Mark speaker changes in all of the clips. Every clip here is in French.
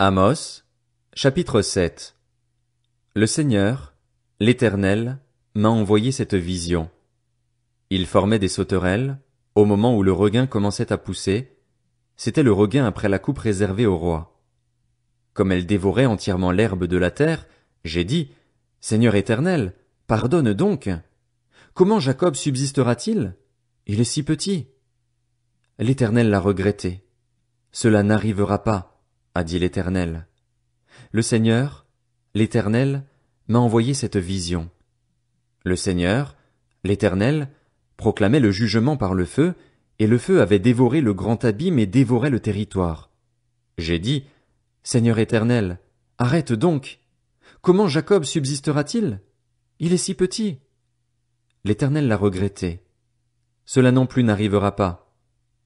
Speaker 1: Amos, chapitre 7 Le Seigneur, l'Éternel, m'a envoyé cette vision. Il formait des sauterelles, au moment où le regain commençait à pousser, c'était le regain après la coupe réservée au roi. Comme elle dévorait entièrement l'herbe de la terre, j'ai dit, Seigneur éternel, pardonne donc. Comment Jacob subsistera-t-il? Il est si petit. L'éternel l'a regretté. Cela n'arrivera pas a dit l'Éternel. Le Seigneur, l'Éternel, m'a envoyé cette vision. Le Seigneur, l'Éternel, proclamait le jugement par le feu, et le feu avait dévoré le grand abîme et dévorait le territoire. J'ai dit, Seigneur Éternel, arrête donc. Comment Jacob subsistera-t-il? Il est si petit. L'Éternel l'a regretté. Cela non plus n'arrivera pas,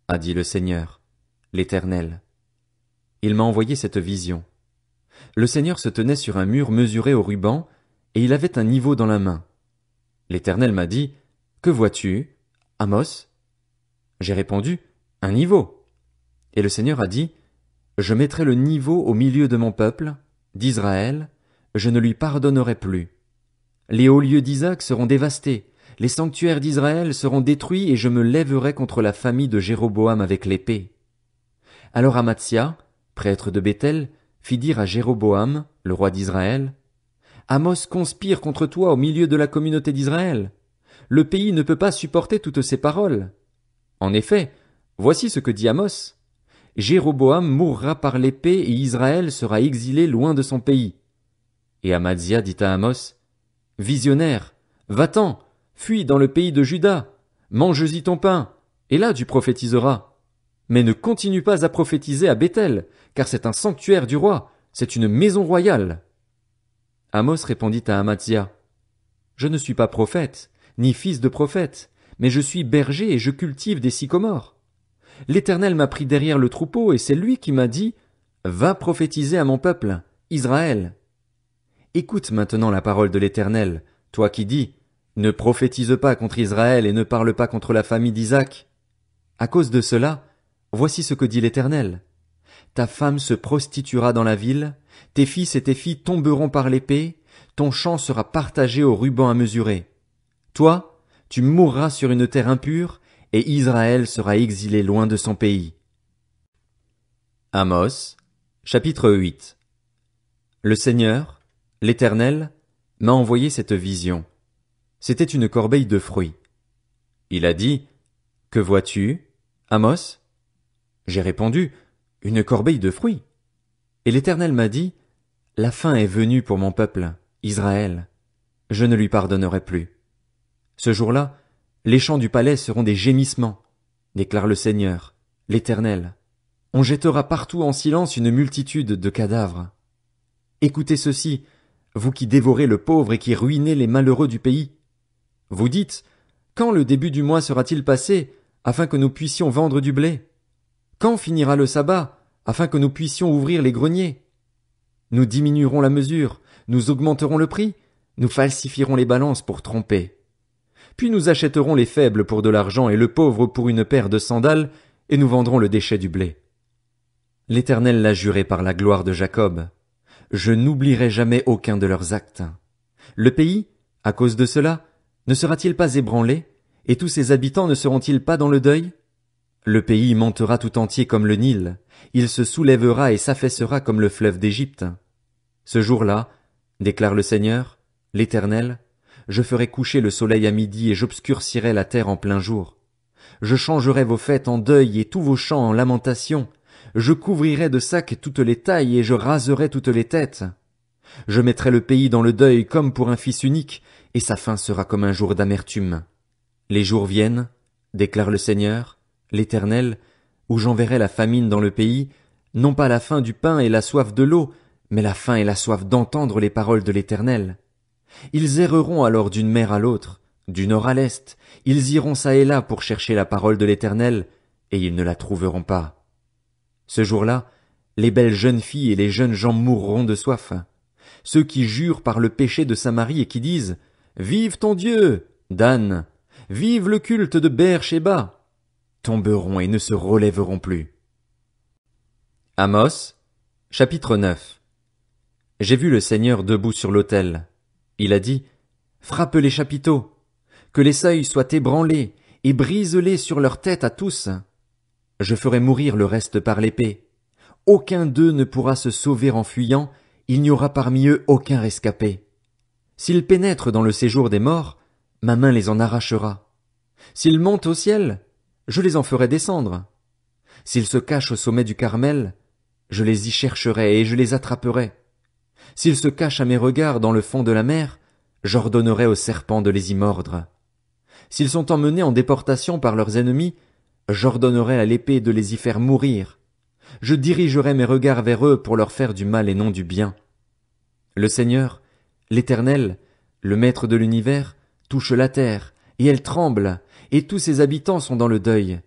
Speaker 1: a dit le Seigneur, l'Éternel. Il m'a envoyé cette vision. Le Seigneur se tenait sur un mur mesuré au ruban, et il avait un niveau dans la main. L'Éternel m'a dit, Que vois-tu, Amos? J'ai répondu, Un niveau. Et le Seigneur a dit, Je mettrai le niveau au milieu de mon peuple, d'Israël, je ne lui pardonnerai plus. Les hauts lieux d'Isaac seront dévastés, les sanctuaires d'Israël seront détruits et je me lèverai contre la famille de Jéroboam avec l'épée. Alors Amatsia, prêtre de Bethel, fit dire à Jéroboam, le roi d'Israël, Amos conspire contre toi au milieu de la communauté d'Israël. Le pays ne peut pas supporter toutes ces paroles. En effet, voici ce que dit Amos. Jéroboam mourra par l'épée et Israël sera exilé loin de son pays. Et Amazia dit à Amos, Visionnaire, va-t'en, fuis dans le pays de Juda, mange-y ton pain, et là tu prophétiseras. Mais ne continue pas à prophétiser à Bethel, car c'est un sanctuaire du roi, c'est une maison royale. Amos répondit à Amatia. Je ne suis pas prophète, ni fils de prophète, mais je suis berger et je cultive des sycomores. L'Éternel m'a pris derrière le troupeau, et c'est lui qui m'a dit. Va prophétiser à mon peuple, Israël. Écoute maintenant la parole de l'Éternel, toi qui dis. Ne prophétise pas contre Israël et ne parle pas contre la famille d'Isaac. À cause de cela, voici ce que dit l'Éternel. Ta femme se prostituera dans la ville, tes fils et tes filles tomberont par l'épée, ton champ sera partagé au ruban à mesurer. Toi, tu mourras sur une terre impure, et Israël sera exilé loin de son pays. Amos, chapitre 8 Le Seigneur, l'Éternel, m'a envoyé cette vision. C'était une corbeille de fruits. Il a dit, Que vois-tu, Amos? J'ai répondu, une corbeille de fruits. Et l'Éternel m'a dit, La fin est venue pour mon peuple, Israël. Je ne lui pardonnerai plus. Ce jour-là, les chants du palais seront des gémissements, déclare le Seigneur, l'Éternel. On jettera partout en silence une multitude de cadavres. Écoutez ceci, vous qui dévorez le pauvre et qui ruinez les malheureux du pays. Vous dites, quand le début du mois sera-t-il passé, afin que nous puissions vendre du blé? Quand finira le sabbat, afin que nous puissions ouvrir les greniers? Nous diminuerons la mesure, nous augmenterons le prix, nous falsifierons les balances pour tromper. Puis nous achèterons les faibles pour de l'argent et le pauvre pour une paire de sandales, et nous vendrons le déchet du blé. L'Éternel l'a juré par la gloire de Jacob. Je n'oublierai jamais aucun de leurs actes. Le pays, à cause de cela, ne sera-t-il pas ébranlé, et tous ses habitants ne seront-ils pas dans le deuil? Le pays montera tout entier comme le Nil, il se soulèvera et s'affaissera comme le fleuve d'Égypte. Ce jour-là, déclare le Seigneur, l'Éternel, je ferai coucher le soleil à midi et j'obscurcirai la terre en plein jour. Je changerai vos fêtes en deuil et tous vos chants en lamentation. Je couvrirai de sacs toutes les tailles et je raserai toutes les têtes. Je mettrai le pays dans le deuil comme pour un fils unique, et sa fin sera comme un jour d'amertume. Les jours viennent, déclare le Seigneur, l'Éternel, où j'enverrai la famine dans le pays, non pas la faim du pain et la soif de l'eau, mais la faim et la soif d'entendre les paroles de l'Éternel. Ils erreront alors d'une mer à l'autre, du nord à l'est, ils iront çà et là pour chercher la parole de l'Éternel, et ils ne la trouveront pas. Ce jour-là, les belles jeunes filles et les jeunes gens mourront de soif. Ceux qui jurent par le péché de Samarie et qui disent Vive ton Dieu, Dan! Vive le culte de Beersheba! tomberont et ne se relèveront plus. Amos, chapitre 9 J'ai vu le Seigneur debout sur l'autel. Il a dit, Frappe les chapiteaux, que les seuils soient ébranlés, et brise-les sur leur tête à tous. Je ferai mourir le reste par l'épée. Aucun d'eux ne pourra se sauver en fuyant, il n'y aura parmi eux aucun rescapé. S'ils pénètrent dans le séjour des morts, ma main les en arrachera. S'ils montent au ciel, je les en ferai descendre. S'ils se cachent au sommet du Carmel, je les y chercherai et je les attraperai. S'ils se cachent à mes regards dans le fond de la mer, j'ordonnerai aux serpents de les y mordre. S'ils sont emmenés en déportation par leurs ennemis, j'ordonnerai à l'épée de les y faire mourir. Je dirigerai mes regards vers eux pour leur faire du mal et non du bien. Le Seigneur, l'Éternel, le Maître de l'univers, touche la terre, et elle tremble, et tous ses habitants sont dans le deuil.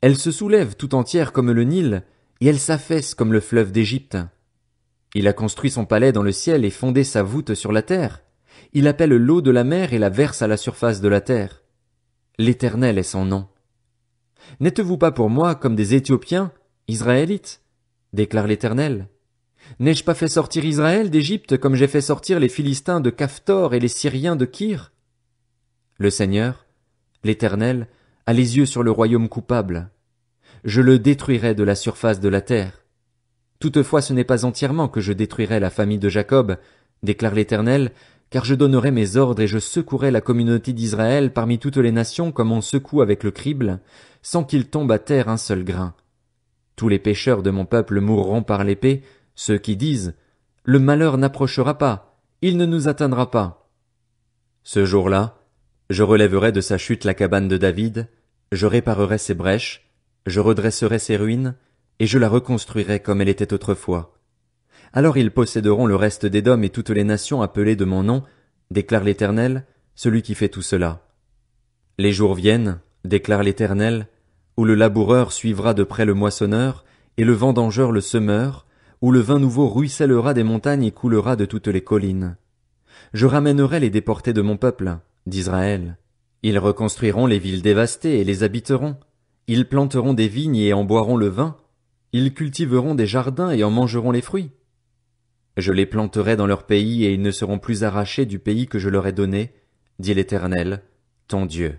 Speaker 1: Elle se soulève tout entière comme le Nil, et elle s'affaisse comme le fleuve d'Égypte. Il a construit son palais dans le ciel et fondé sa voûte sur la terre. Il appelle l'eau de la mer et la verse à la surface de la terre. L'Éternel est son nom. N'êtes-vous pas pour moi comme des Éthiopiens, Israélites? déclare l'Éternel. N'ai-je pas fait sortir Israël d'Égypte comme j'ai fait sortir les Philistins de Caphtor et les Syriens de Kyr? Le Seigneur, l'Éternel, a les yeux sur le royaume coupable. Je le détruirai de la surface de la terre. Toutefois ce n'est pas entièrement que je détruirai la famille de Jacob, déclare l'Éternel, car je donnerai mes ordres et je secourrai la communauté d'Israël parmi toutes les nations comme on secoue avec le crible, sans qu'il tombe à terre un seul grain. Tous les pécheurs de mon peuple mourront par l'épée, ceux qui disent Le malheur n'approchera pas, il ne nous atteindra pas. Ce jour-là, je relèverai de sa chute la cabane de David, je réparerai ses brèches, je redresserai ses ruines, et je la reconstruirai comme elle était autrefois. Alors ils posséderont le reste des dômes et toutes les nations appelées de mon nom, déclare l'Éternel, celui qui fait tout cela. Les jours viennent, déclare l'Éternel, où le laboureur suivra de près le moissonneur, et le vendangeur le semeur, où le vin nouveau ruissellera des montagnes et coulera de toutes les collines. Je ramènerai les déportés de mon peuple, d'Israël. Ils reconstruiront les villes dévastées et les habiteront. Ils planteront des vignes et en boiront le vin. Ils cultiveront des jardins et en mangeront les fruits. Je les planterai dans leur pays et ils ne seront plus arrachés du pays que je leur ai donné, dit l'Éternel, ton Dieu.